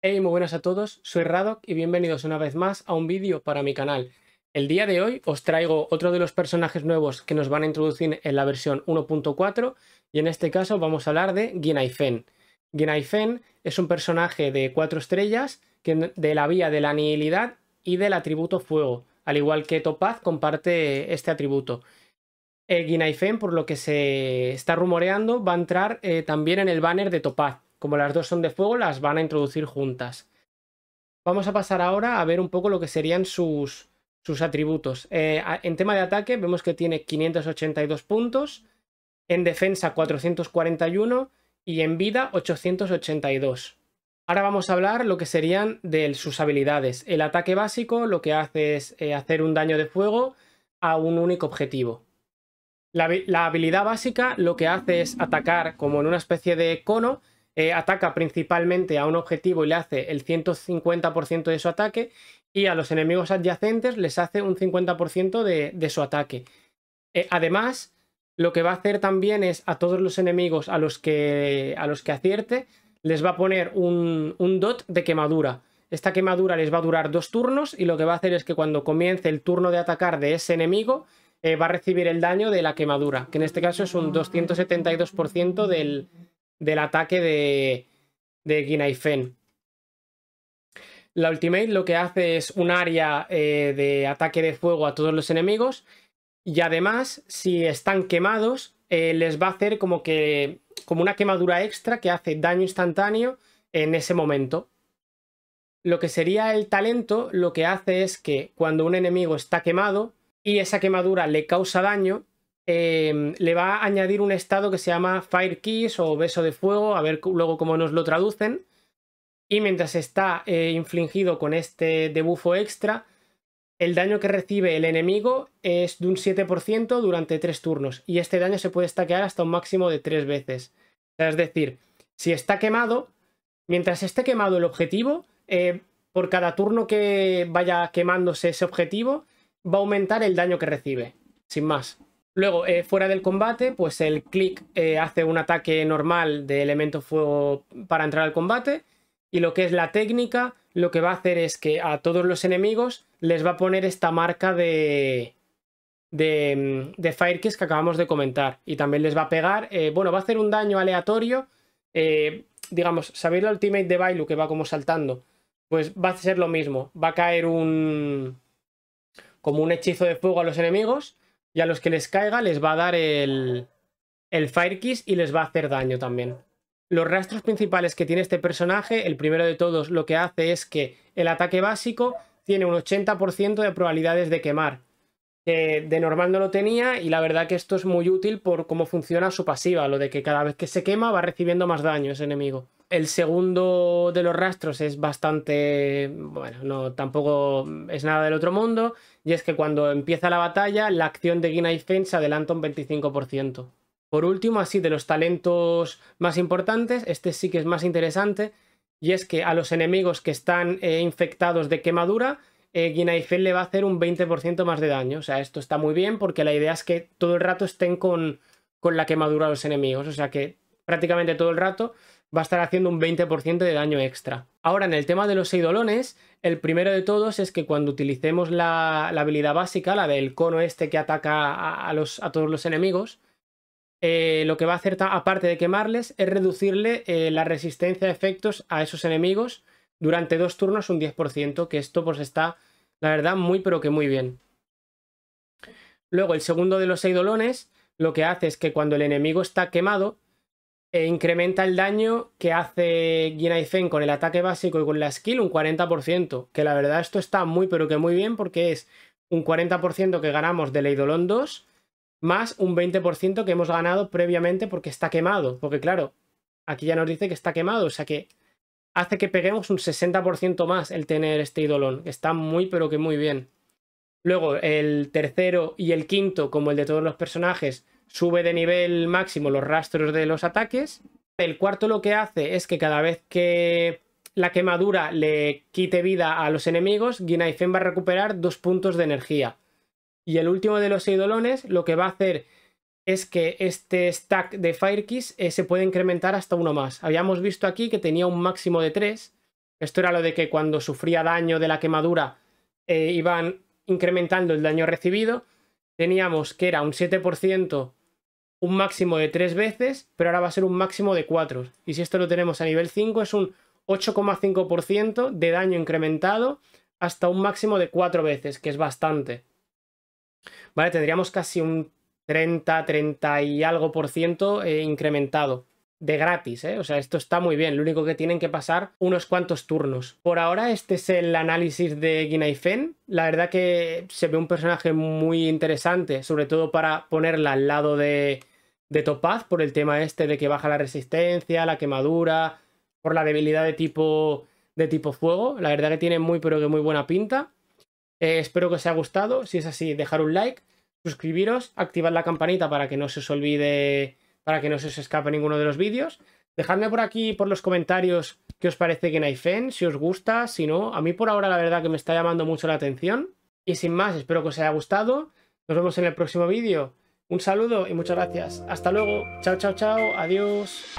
Hey, muy buenas a todos, soy Radok y bienvenidos una vez más a un vídeo para mi canal. El día de hoy os traigo otro de los personajes nuevos que nos van a introducir en la versión 1.4 y en este caso vamos a hablar de Ginaifen. Ginaifen es un personaje de 4 estrellas que de la vía de la nihilidad y del atributo fuego, al igual que Topaz comparte este atributo. El eh, Ginaifen, por lo que se está rumoreando, va a entrar eh, también en el banner de Topaz como las dos son de fuego, las van a introducir juntas. Vamos a pasar ahora a ver un poco lo que serían sus, sus atributos. Eh, en tema de ataque vemos que tiene 582 puntos, en defensa 441 y en vida 882. Ahora vamos a hablar lo que serían de sus habilidades. El ataque básico lo que hace es eh, hacer un daño de fuego a un único objetivo. La, la habilidad básica lo que hace es atacar como en una especie de cono eh, ataca principalmente a un objetivo y le hace el 150% de su ataque y a los enemigos adyacentes les hace un 50% de, su ataque. Eh, además, lo que va a hacer también es a todos los enemigos a los que, a los que acierte les va a poner un, dot de quemadura. Esta quemadura les va a durar dos turnos y lo que va a hacer es que cuando comience el turno de atacar de ese enemigo, eh, va a recibir el daño de la quemadura, que en este caso es un 272% del, del ataque de, de Ginaifen. La ultimate lo que hace es un área eh, de ataque de fuego a todos los enemigos y además si están quemados eh, les va a hacer como que como una quemadura extra que hace daño instantáneo en ese momento. Lo que sería el talento lo que hace es que cuando un enemigo está quemado y esa quemadura le causa daño, Em, le va a añadir un estado que se llama Fire Kiss o beso de fuego, a ver luego cómo nos lo traducen. Y mientras está eh, infligido con este debufo extra, el daño que recibe el enemigo es de un 7% durante 3 turnos. Y este daño se puede estacar hasta un máximo de 3 veces. es decir, si está quemado, mientras esté quemado el objetivo, eh, por cada turno que vaya quemándose ese objetivo, va a aumentar el daño que recibe. Sin más. Luego, eh, fuera del combate, pues el click eh, hace un ataque normal de elemento fuego para entrar al combate. Y lo que es la técnica, lo que va a hacer es que a todos los enemigos les va a poner esta marca de, de, mm, de Fire Kiss que acabamos de comentar. Y también les va a pegar, eh, bueno, va a hacer un daño aleatorio. digamos, ¿sabéis la ultimate de Bailu que va como saltando? Pues va a ser lo mismo. Va a caer un. como un hechizo de fuego a los enemigos. Y a los que les caiga les va a dar el, Fire Kiss y les va a hacer daño también. Los rastros principales que tiene este personaje, el primero de todos lo que hace es que el ataque básico tiene un 80% de probabilidades de quemar. Que de normal no lo tenía y la verdad que esto es muy útil por cómo funciona su pasiva, lo de que cada vez que se quema va recibiendo más daño ese enemigo. El segundo de los rastros es bastante, bueno, no tampoco es nada del otro mundo, y es que cuando empieza la batalla, la acción de Guinea y se adelanta un 25%. Por último, así de los talentos más importantes, este sí que es más interesante, y es que a los enemigos que están eh, infectados de quemadura, eh, Fen le va a hacer un 20% más de daño. O sea, esto está muy bien porque la idea es que todo el rato estén con, con la quemadura los enemigos. O sea, que prácticamente todo el rato, va a estar haciendo un 20% de daño extra. Ahora, en el tema de los Eidolones, el primero de todos es que cuando utilicemos la, habilidad básica, la del cono este que ataca a, todos los enemigos, eh, lo que va a hacer, aparte de quemarles, es reducirle eh, la resistencia a efectos a esos enemigos durante dos turnos un 10%, que esto pues está, la verdad, muy pero que muy bien. Luego, el segundo de los Eidolones, lo que hace es que cuando el enemigo está quemado, eh, incrementa el daño que hace Fen con el ataque básico y con la skill un 40%. Que la verdad esto está muy pero que muy bien porque es un 40% que ganamos de Eidolon 2 más un 20% que hemos ganado previamente porque está quemado. Porque claro, aquí ya nos dice que está quemado, o sea que hace que peguemos un 60% más el tener este Eidolon. Está muy pero que muy bien. Luego el tercero y el quinto, como el de todos los personajes, sube de nivel máximo los rastros de los ataques. El cuarto lo que hace es que cada vez que la quemadura le quite vida a los enemigos, Ginaifen va a recuperar dos puntos de energía. Y el último de los eidolones lo que va a hacer es que este stack de Fire Kiss eh, se puede incrementar hasta uno más. Habíamos visto aquí que tenía un máximo de tres. Esto era lo de que cuando sufría daño de la quemadura eh, iban incrementando el daño recibido. Teníamos que era un 7% un máximo de 3 veces, pero ahora va a ser un máximo de 4. Y si esto lo tenemos a nivel 5, es un 8,5% de daño incrementado hasta un máximo de 4 veces, que es bastante. Vale, tendríamos casi un 30, 30 y algo por ciento eh, incrementado. De gratis, eh. O sea, esto está muy bien. Lo único que tienen que pasar unos cuantos turnos. Por ahora, este es el análisis de Ginaifen. La verdad que se ve un personaje muy interesante, sobre todo para ponerla al lado de de Topaz por el tema este de que baja la resistencia, la quemadura, por la debilidad de tipo, de tipo fuego. La verdad que tiene muy pero que muy buena pinta. Eh, espero que os haya gustado. Si es así, dejar un like, suscribiros, activar la campanita para que no se os olvide, para que no se os escape ninguno de los vídeos. Dejadme por aquí, por los comentarios, qué os parece que Naifen, si os gusta, si no. A mí por ahora la verdad que me está llamando mucho la atención. Y sin más, espero que os haya gustado. Nos vemos en el próximo vídeo. Un saludo y muchas gracias. Hasta luego. Chao, chao, chao. Adiós.